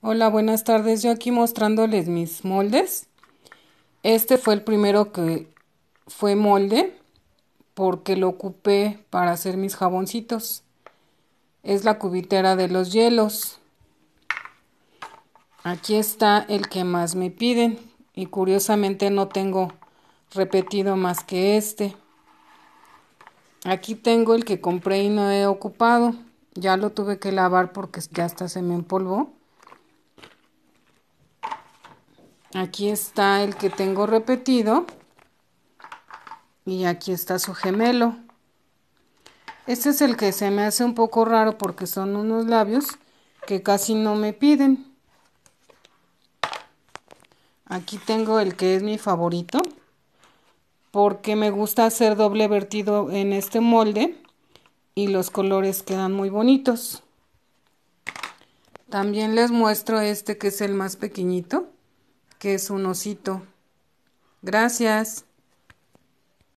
Hola, buenas tardes. Yo aquí mostrándoles mis moldes. Este fue el primero que fue molde porque lo ocupé para hacer mis jaboncitos. Es la cubitera de los hielos. Aquí está el que más me piden y curiosamente no tengo repetido más que este. Aquí tengo el que compré y no he ocupado. Ya lo tuve que lavar porque ya hasta se me empolvó Aquí está el que tengo repetido y aquí está su gemelo. Este es el que se me hace un poco raro porque son unos labios que casi no me piden. Aquí tengo el que es mi favorito porque me gusta hacer doble vertido en este molde y los colores quedan muy bonitos. También les muestro este que es el más pequeñito que es un osito. Gracias.